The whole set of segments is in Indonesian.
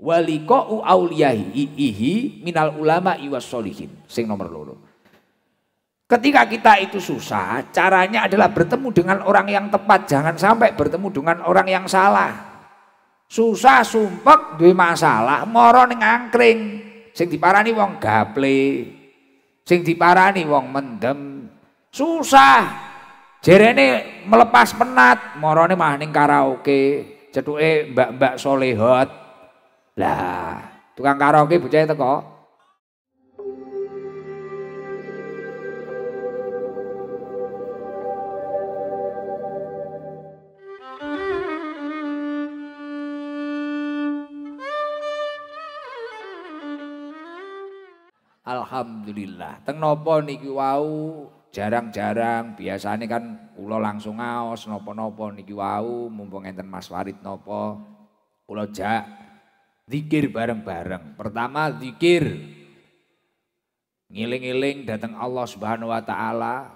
walikau auliyahi ihi minal ulama iwas solihin sing nomor loro ketika kita itu susah caranya adalah bertemu dengan orang yang tepat jangan sampai bertemu dengan orang yang salah susah sumpek duwe masalah moro ning angkring sing diparani wong gaple sing diparani wong mendem susah jerene melepas penat morone mah ning karaoke cetuke mbak-mbak solehot lah, tukang karaoke bocah kok Alhamdulillah. Teng nopo niki wau jarang-jarang biasanya kan ulo langsung ngaos nopo-nopo niki wau mumpung enten Mas Farid nopo ulo jak Zikir bareng-bareng. Pertama zikir. Ngiling-ngiling datang Allah Subhanahu wa taala.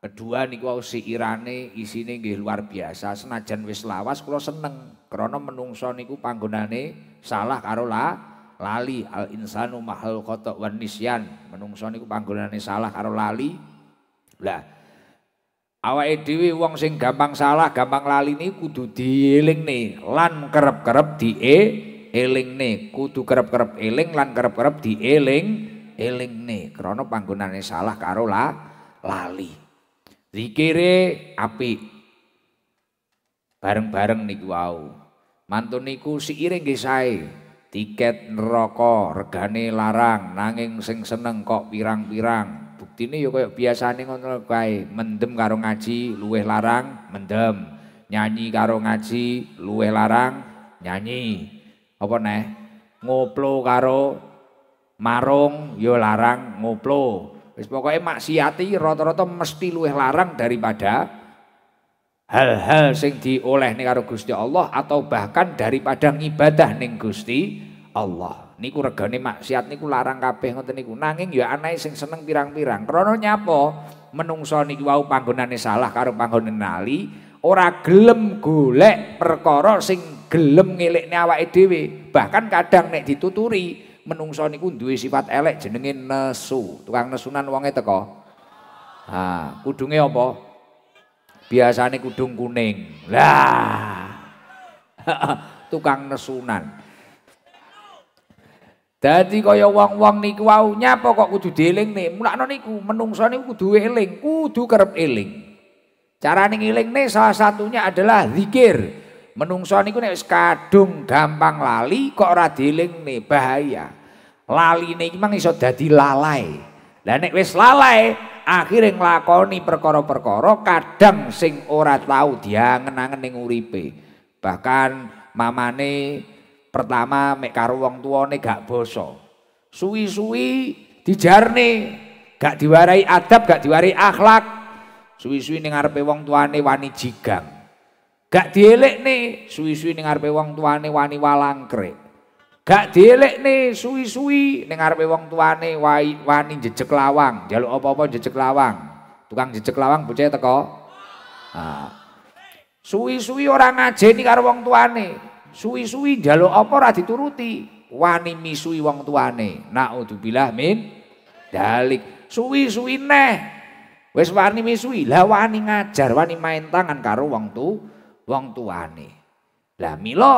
Kedua niku siirane isine nggih luar biasa. Senajan wis lawas kula seneng krana menungso niku panggonane salah karo la, lali. Al insanu mahal kotok wan Menungso niku panggonane salah karo lali. Lah awa edwi wong sing gampang salah, gampang lali niku kudu diiling nih lan kerep-kerep e elingne kudu kerep-kerep eling lan kerep-kerep dieling elingne krana panggonane salah karo la, lali zikire apik bareng-bareng niku wau mantun niku siiring nggih sae tiket neraka regane larang nanging sing seneng kok pirang-pirang buktine ya kaya biasane ngono kae mendem karo ngaji luweh larang mendem nyanyi karo ngaji luweh larang nyanyi apa neh ngoplo karo marung ya larang ngoplo wis pokoke maksiati rata-rata mesti luwih larang daripada hal-hal sing diolehne ning karo Gusti Allah atau bahkan daripada ibadah ning Gusti Allah niku regane maksiat niku larang kabeh ngoten niku nanging ya anae sing seneng pirang-pirang krana nyapa menungso niku wau panggonane salah karo panggonane nali ora gelem golek perkara sing gelem ngelekne awake dhewe. Bahkan kadang nek dituturi menungso niku duwe sifat elek jenengin nesu. Tukang nesunan wonge teko. Ha, kudunge apa? Biasane kudung kuning. Lah. Tukang nesunan. Dadi kaya wong-wong niku wau nyapa kok kudu dielingne. Mulakno niku menungso niku kudu eling, kudu kerep eling. Carane nih salah satunya adalah zikir. Menungso niku nek wis kadung gampang lali kok ora dielingne bahaya. lali iki mang iso dadi lalai. dan nek wes lalai akhire nglakoni perkoro-perkoro kadang sing ora tahu dia angen ning uripe. Bahkan mamane pertama mek karo wong tuane gak basa. Suwi-suwi dijarne gak diwarai adab, gak diwarai akhlak. Suwi-suwi ning arepe wong tuane wani jigang. Gak dielek nih, suwi-suwi ning ngarepe wong tuane wani walangkrik. Gak dielek nih, suwi-suwi ning ngarepe wong tuane wai, wani jejek lawang, jaluk apa-apa jejek lawang. Tukang jejek lawang bocah teko. Nah. Suwi-suwi orang ngajeni karo wong tuane. Suwi-suwi jaluk apa ora dituruti. Wani misui wong tuane. bilah min dalik. Suwi-suwi neh. Wis wani misui, lah wani ngajar, wani main tangan karo wong tuane wong tuane. Lah mila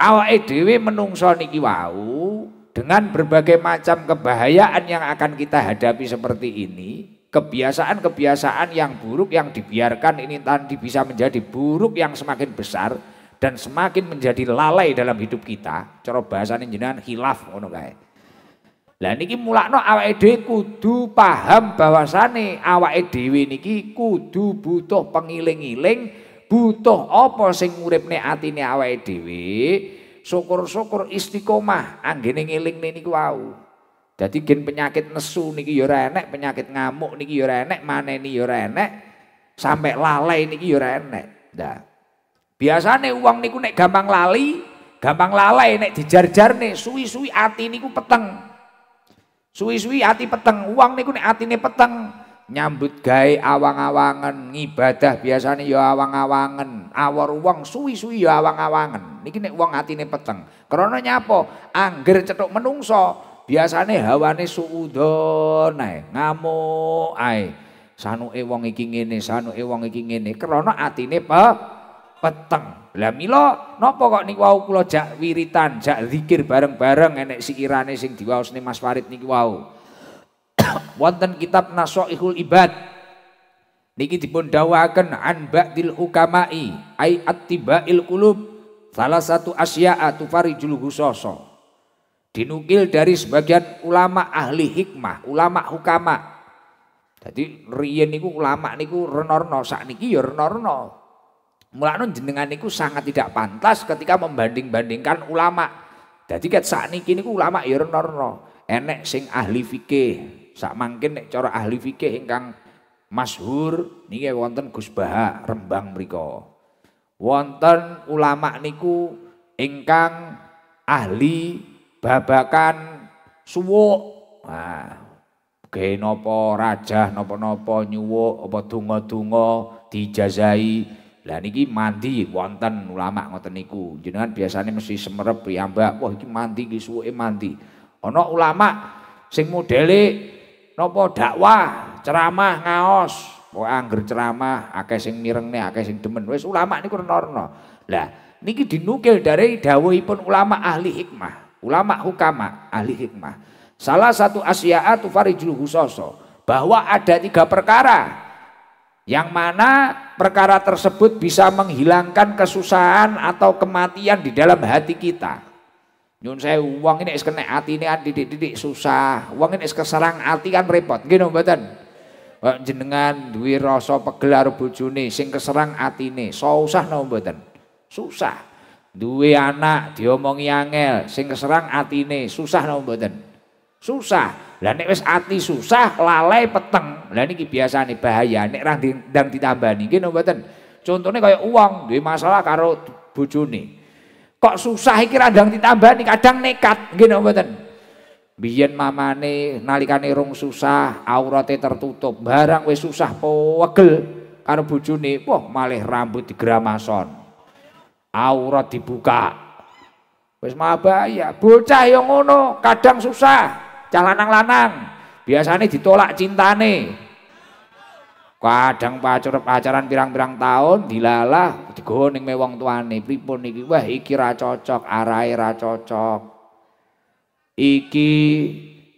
awake dhewe menungso niki wau dengan berbagai macam kebahayaan yang akan kita hadapi seperti ini, kebiasaan-kebiasaan yang buruk yang dibiarkan ini tadi bisa menjadi buruk yang semakin besar dan semakin menjadi lalai dalam hidup kita. Cara bahasane jenengan hilaf ngono kae. Lah niki mulakno awake dhewe kudu paham bahwasane awake dhewe niki kudu butuh pengiling-iling butuh apa sing uripne atine awake dhewe syukur-syukur istiqomah anggene ngelingne niku wau dadi gen penyakit nesu niki ya ora penyakit ngamuk niki ya ora enek maneni ya ora sampai lalai niki ya ora enek nah biasane uang niku nek gampang lali gampang lalai nek nih suwi-suwi ati niku peteng suwi-suwi ati peteng uang niku nek atine peteng nyambut gawe awang-awangen ngibadah biasane ya awang-awangen awor wong suwi-suwi ya awang-awangen niki nek wong atine peteng krana nyapa angger cethuk menungso biasane hawane suudon ae ngamuk ae sanuke wong iki ngene sanuke wong iki ngene krana atine peteng lah Milo, napa kok niku wau kula jak wiritan jak zikir bareng-bareng enek sikirane sing diwaosne Mas Farid niki wau wow. wonten kitab nasoihul Ibad niki dipun dawaken an ba'dil ukamai ai attibail qulub salah satu asya'a tufarijul husasa dinukil dari sebagian ulama ahli hikmah ulama hukama jadi riyen niku ulama niku renorno niki ya renorno mulane jenengan niku sangat tidak pantas ketika membanding-bandingkan ulama jadi ket niki niku ulama ya renorno enek sing ahli fikih sak mangkin nek cara ahli fikih ingkang masyhur niki wonten Gus Baha Rembang mriku. Wonten ulama niku ingkang ahli babakan suwuk. Nah, ge napa rajah napa-napa nyuwuk apa donga-donga dijazai. Lah niki mandi wonten ulama ngoten niku. Jenengan biasane mesti semerep piyambak, wah iki mandi iki suwuke mandi. Ana ulama sing modele nopo dakwah, ceramah ngaos. Oh, angger ceramah akeh sing mirengne, akeh sing demen. wes ulama niku norno. Lah niki dinukil dari pun ulama ahli hikmah, ulama hukama ahli hikmah. Salah satu asya'atu farijul husoso bahwa ada tiga perkara yang mana perkara tersebut bisa menghilangkan kesusahan atau kematian di dalam hati kita. Nyun saya uang ini es kena hati ini ah, didik-didik susah. Uang ini es keserang hati kan repot. gino mboten. jenengan dwi rasa pegelar bujuni sing keserang atine susah no mboten susah dwi anak diomongi angel sing keserang ini susah no mboten susah lah nek wis ati susah lalai peteng lah niki biasane bahaya nek ra ndang ditambani nggih napa mboten contone kaya uang duwe masalah karo bojone kok susah iki randang nih kadang nekat gini, napa mboten biyen mamane nalikane rung susah aurate tertutup barang wis susah pewegel karo bojone wah malih rambut digramason aurat dibuka wis mabaya bocah yang ngono kadang susah calanang lanang-lanang biasanya ditolak cintane Kadang pacar pacaran pirang-pirang tahun dilalah digoning me wong tuane pripun iki wah iki ra cocok arahe ra cocok iki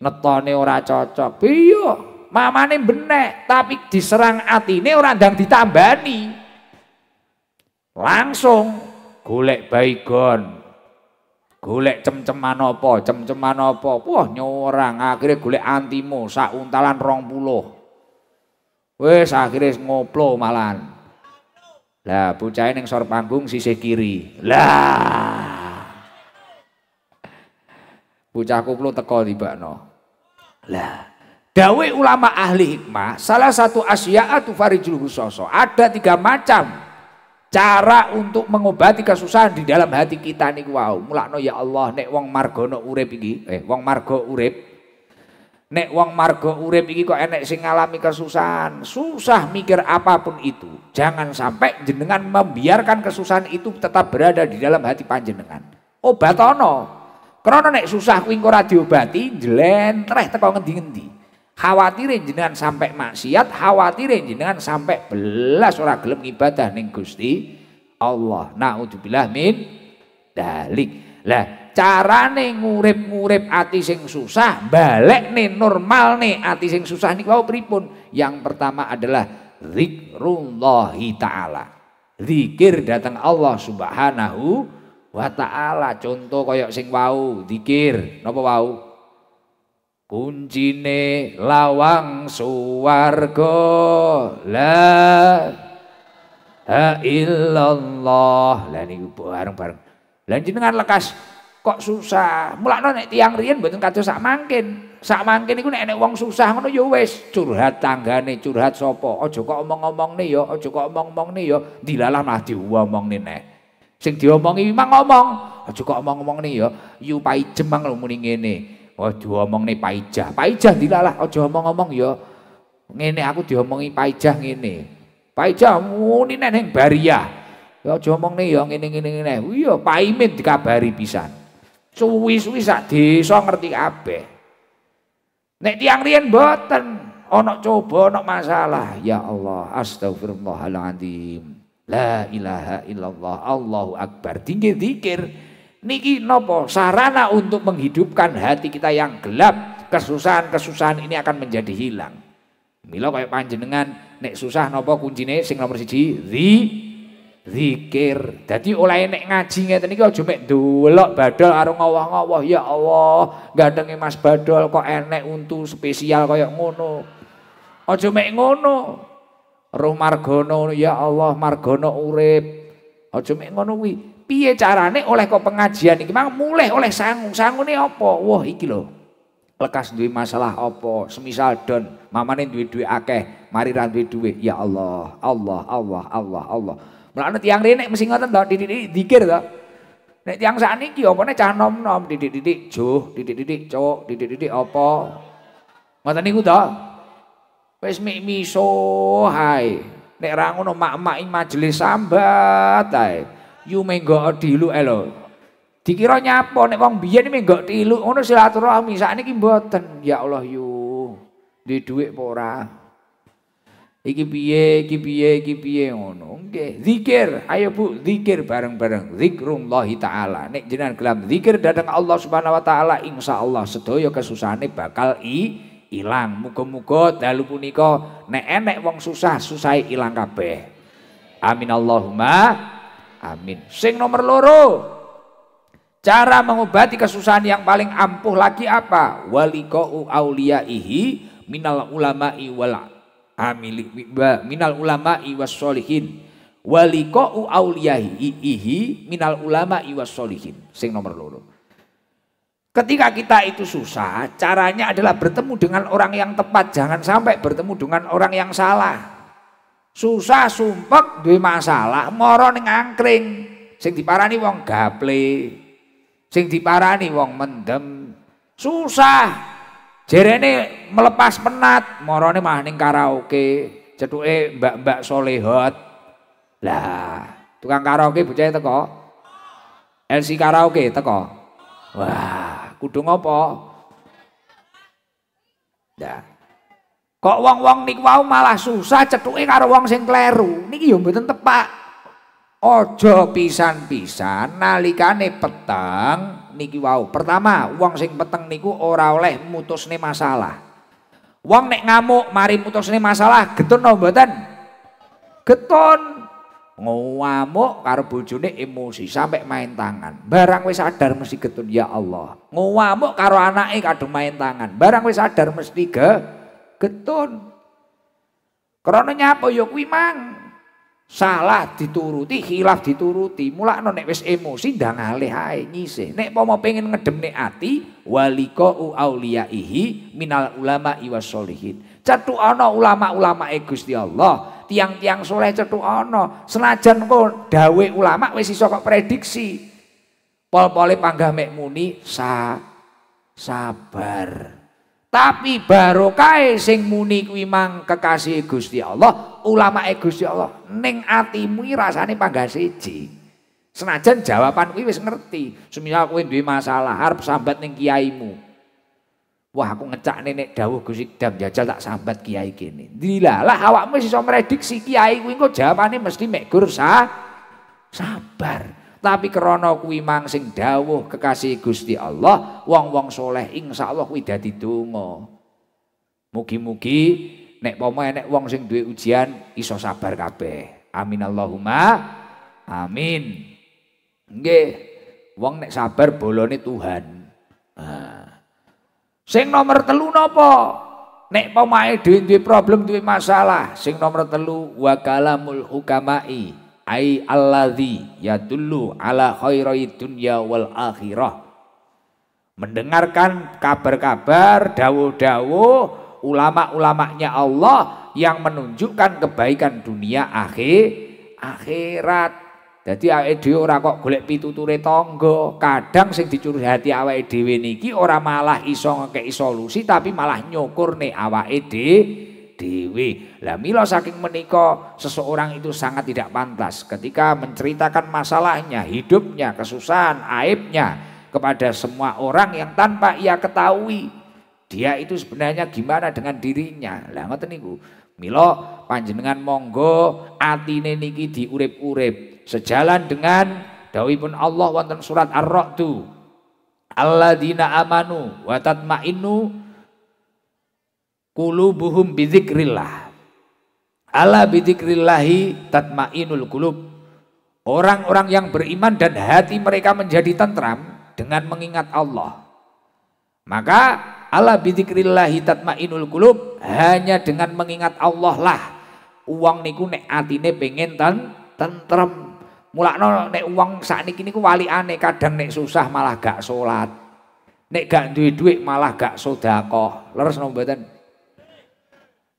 netone ora cocok piye mamane benek tapi diserang atine ora ndang ditambani langsung golek baigon golek cem-ceman apa cem-ceman apa wah nyorang akhirnya golek antimo sak untalan rong Wes akhirnya ngoplo malan. Lah bocah yang sor panggung sisi kiri. Lah. Bocah koplo teko bakno, Lah, dawe ulama ahli hikmah, salah satu asya'atu farijul husoso. Ada tiga macam cara untuk mengobati kesusahan di dalam hati kita nih. Wow, Mulakno ya Allah nek wong margono urip iki, eh wong margo urip Nek wong margo urip iki kok enek sing ngalami kesusahan. Susah mikir apapun itu. Jangan sampai jenengan membiarkan kesusahan itu tetap berada di dalam hati panjenengan. Obatono. Karena nek susah kuwi engko ora diobati, jlentreh teko ngendi-endi. Khawatire jenengan sampai maksiat, khawatire jenengan sampai belas orang gelem ibadah ning Gusti Allah. Nauzubillah min dalik. Lah carane ngurip-ngurip ati sing susah balik nih normal nih ati sing susah nih kau pripun yang pertama adalah zikrullahi ta'ala zikir datang Allah subhanahu wa ta'ala contoh koyok sing wau zikir napa wau kuncine lawang suwargo la illallah lah niku bareng-bareng lan jenengan lekas kok susah. Mulane nek tiyang riyen mboten kados sak mangkin. Sak mangkin iku nek uang wong susah ngono ya curhat tangga tanggane, curhat sopo oh kok omong-omongne omong yo ya, oh kok omong-omongne omong ya, dilalah malah diomongne neh. Sing diomongi mang omong oh kok omong-omongne ya, yu paijem mang lo muni ngene. Oh diomongne paijah. Paijah dilalah aja omong-omong yo ya. Ngene aku diomongi paijah ngene. Paijah muni neh ning bariah. Ya aja omongne ya ngene-ngene ngene. Iya, paimin dikabari pisan. Suwi-suwi sak desa ngerti kabeh. Nek tiang riyen mboten ana coba ana masalah. Ya Allah, astagfirullahaladzim. La ilaha illallah, Allahu akbar. Tinggi dikir niki nopo sarana untuk menghidupkan hati kita yang gelap. Kesusahan-kesusahan ini akan menjadi hilang. Mila kayak panjenengan nek susah nopo kuncine sing nomor siji zi zikir. Dadi oleh nek ngaji ngeten iki aja mek ndelok badal karo ngowah-ngowah ya Allah. Gandenge Mas Badal kok enek untu spesial kaya ngono. Aja mek ngono. Roh margono ya Allah, margono urip. Aja mek ngono kuwi. Piye carane oleh kok pengajian iki mang mulih oleh sangu. Sangune apa? Wah, iki lho. Lekas duwe masalah apa? Semisal don mamane duwe-duwe akeh, mari ra duwe Ya Allah, Allah, Allah, Allah. Allah. Mulane tiang rene mesti ngoten to, didik-didik dikir to. Nek tiang sakniki opone cah nom-nom, didik-didik juh, didik-didik cuk, didik-didik apa. Ngoten niku to. Wis mik miso hai. Nek ra ngono mak-mak majelis sambat ae. Yu menggo dilu lho. Dikira nyapa nek wong biyen menggo dilu, ngono silaturahmi sakniki mboten. Ya Allah yu. Di duit apa ora? iki piye iki piye iki piye ngono nggih zikir ayo Bu zikir bareng-bareng zikrullah taala nek jenengan gelem zikir datang Allah Subhanahu wa taala insyaallah sedaya kesusahane bakal i ilang muga-muga dalu punika nek enek wong susah susah ilang kabeh amin Allahumma amin sing nomor loro cara mengobati kesusahan yang paling ampuh lagi apa walikau auliyaihi minal ulama'i wal Amil ah, minal ulama iwas solihin walikau auliyahi ihi minal ulama iwas solihin sing nomor loro ketika kita itu susah caranya adalah bertemu dengan orang yang tepat jangan sampai bertemu dengan orang yang salah susah sumpek duwe masalah moro ning angkring sing diparani wong gaple sing diparani wong mendem susah Jerene melepas penat, morone mah ning karaoke, cetuke mbak-mbak solehot. Lah, tukang karaoke bocah teko. LC karaoke teko. Wah, kudu ngopo? Nah. Kok wong-wong niku wau malah susah cetuke karo wong sing kleru. Niki ya mboten tepak ojo pisan-pisan nalikane peteng niki wau. Pertama, wong sing peteng niku ora oleh nih masalah. Wong nek ngamuk mari nih masalah getun no mboten? Getun. Ngamuk karo bojone emosi sampai main tangan. Barang wis sadar mesti getun ya Allah. Ngamuk karo anake kadung main tangan. Barang wis sadar mesti ge getun. Karena nyapa ya kuwi salah dituruti khilaf dituruti mulakno nek wis emosi ndang alih ae nyisih nek pomo pengen ngedemne ati walika auliyaihi minal ulama wa sholihin cethuk ana ulama-ulama e Gusti Allah tiang-tiang soleh cethuk ana senajan kok dawe ulama wis iso kok prediksi pol-pole panggah mek muni sa sabar tapi barokah e sing muni kuwi mang kekasih Gusti Allah ulama Gusti Allah ning atimu rasane panggah siji. Senajan jawaban kuwi wis ngerti, semisal kowe duwe masalah arep sambat ning kiaimu. Wah aku ngecak nenek dawuh Gusti Dam jajal tak sambat kiai kene. lah, awakmu wis iso prediksi kiai kuwi engko jawabane mesti mek gur sa sabar. Tapi krana kuwi mang sing dawuh kekasih Gusti Allah, wong-wong soleh insyaallah kuwi dadi donga. Mugi-mugi nek pomo enek wong sing duwe ujian iso sabar kabeh. Amin Allahumma. Amin. Nggih. Wong nek sabar bolone Tuhan. Nah. Sing nomor telu nopo, Nek pomahe dhewe duwe problem duwe masalah. Sing nomor telu wakalamul hukamai. Ai alladzi yadullu ala khairai dunya wal akhirah. mendengarkan kabar-kabar, dawuh-dawuh ulama-ulamanya Allah yang menunjukkan kebaikan dunia akhir akhirat. Jadi awake dhewe ora kok golek pituture tonggo Kadang sing hati awake dhewe niki orang malah iso ke isolusi tapi malah nyukurne awake dhewe. Lah milo saking menika seseorang itu sangat tidak pantas ketika menceritakan masalahnya, hidupnya, kesusahan, aibnya kepada semua orang yang tanpa ia ketahui dia itu sebenarnya gimana dengan dirinya. Lah ngoten niku. Mila panjenengan monggo atine niki diurip-urip sejalan dengan dawuhipun Allah wonten surat Ar-Ra'du. Alladzina amanu wa tatma'innu kulubuhum bizikrillah. Ala bizikrillahi tatma'inul kulub. Orang-orang yang beriman dan hati mereka menjadi tentram dengan mengingat Allah. Maka Ala bidzikrillahi tatmainul qulub, hanya dengan mengingat Allah lah uang niku nek atine pengen ten tentrem. Mulakno nek uang sak niki niku walikane kadang nek susah malah gak sholat Nek gak duit duit malah gak sedekah. Leres no mboten?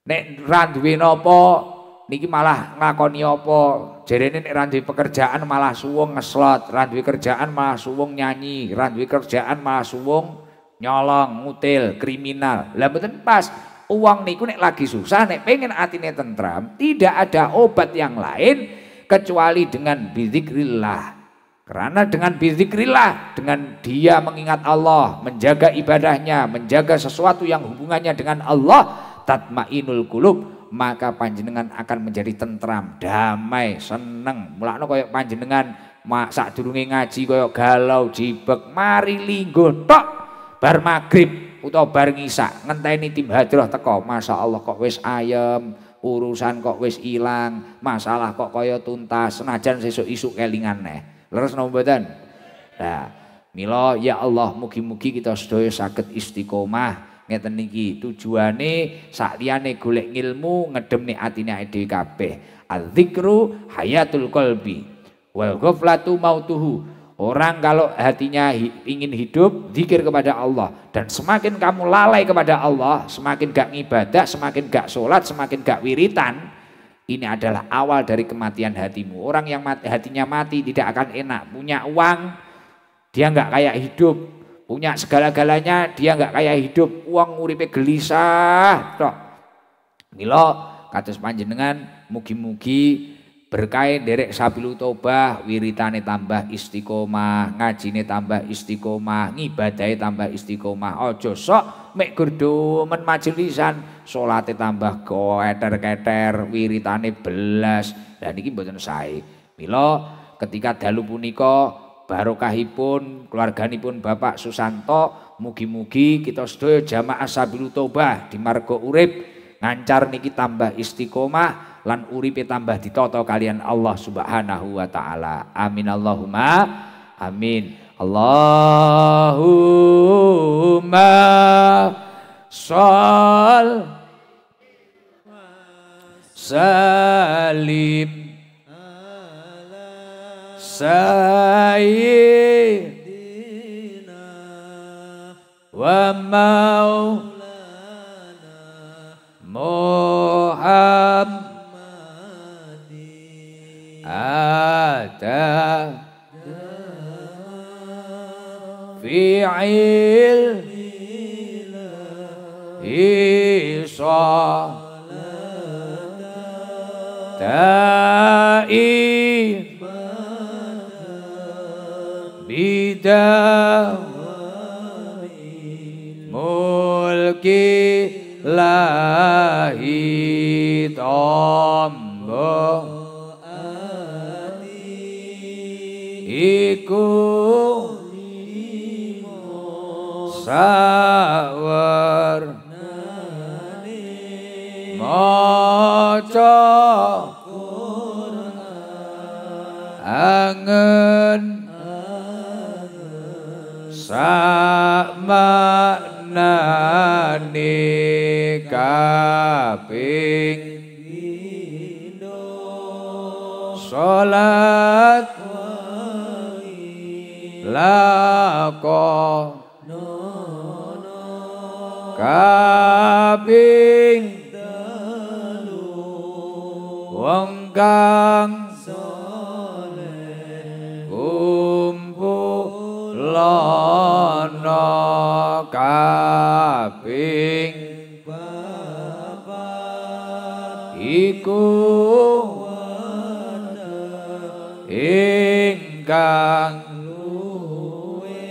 Nek ra duwe niki malah ngakoni apa? Jerene nek ra pekerjaan malah suwong ngeslot, ra kerjaan malah suwong nyanyi, ra kerjaan malah suwong nyolong, ngutil, kriminal. Lah mboten pas. Uang niku nek lagi susah, nek pengen atine tentram, tidak ada obat yang lain kecuali dengan bizikrillah. Karena dengan bizikrillah, dengan dia mengingat Allah, menjaga ibadahnya, menjaga sesuatu yang hubungannya dengan Allah, tatmainul kulub, maka panjenengan akan menjadi tentram, damai, seneng. Mulakno koyo panjenengan mak sak ngaji koyo galau, jibek, mari linggo tok bar maghrib atau bar ngisak ngenteni tim hadroh teko Masya Allah kok wis ayem urusan kok wis ilang masalah kok kaya tuntas senajan sesuk isuk kelingan neh leres napa nah milo ya Allah mugi-mugi kita sedaya sakit istiqomah ngeten niki tujuane sakliyane golek ilmu ngedemne atine dhewe kabeh al-dzikru hayatul qalbi wal ghaflatu mautuhu Orang kalau hatinya ingin hidup, zikir kepada Allah. Dan semakin kamu lalai kepada Allah, semakin gak ibadah, semakin gak sholat, semakin gak wiritan. Ini adalah awal dari kematian hatimu. Orang yang mati, hatinya mati tidak akan enak. Punya uang, dia nggak kayak hidup. Punya segala-galanya, dia nggak kayak hidup. Uang uripe gelisah. Milo, katus panjenengan, mugi-mugi berkait derek sabilu tobah wiritane tambah istiqomah ngajine tambah istiqomah ngibadai tambah istiqomah ojo sok mek gerdo men majelisan salate tambah keter-keter wiritane belas dan ini mboten saya milo ketika dalu puniko barokahipun keluarganipun Bapak Susanto mugi-mugi kita sedoyo jamaah sabilu tobah di margo urip ngancar niki tambah istiqomah lan uripe tambah ditoto kalian Allah Subhanahu wa taala. Amin Allahumma amin. Allahumma shol salim sayyidina wa maulana عيل إيصا تائي mulki lahi tombo iku sawer maca Quran angen samanani kaping salat lakon kaping telu wong kang saleh kumpul kaping papat iku ingkang luwe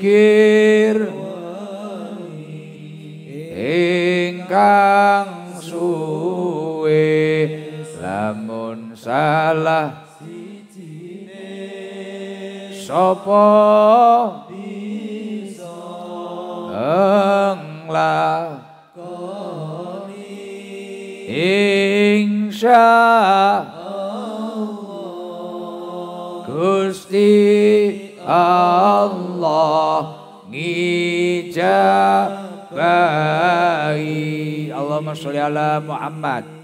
zikir ingkang suwe lamun salah sapa bisa englah insya Allah Gusti Allah ngijabai Allahumma sholli ala Muhammad